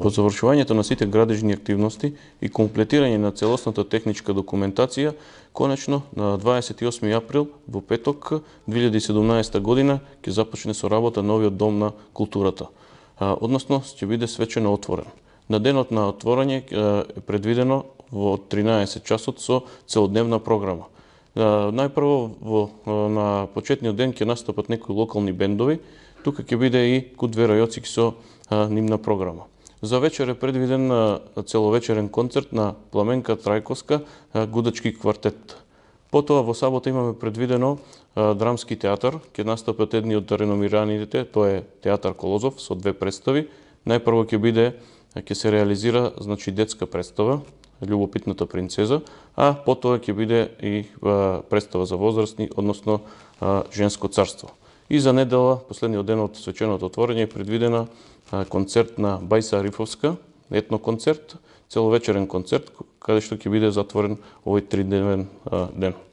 По завршувањето на сите градежни активности и комплетирање на целосната техничка документација, конечно на 28 април во петок 2017 година ќе започне со работа новиот дом на културата, односно ќе биде свечено отворен. На денот на отворање е предвидено во 13 часот со целодневна програма. Најпрво во, на почетниот ден ќе настапат некои локални бендови, тука ќе биде и Кудве со нивна програма. За вечер е предвиден целовечерен концерт на Пламенка Трајковска Гудачки квартет. Потоа во сабота имаме предвидено драмски театар, ќе настапат едни од реномираните, тоа е театар Колозов со две представи. Најпрво ќе биде ќе се реализира значи детска представа Љубопитната принцеза, а потоа ќе биде и представа за возрастни, односно женско царство. И за недела, последниот ден од свеченото отворење, е предвидена концерт на Бајса Рифовска, етно концерт, целовечерен концерт, каде што ќе биде затворен овој тридневен ден.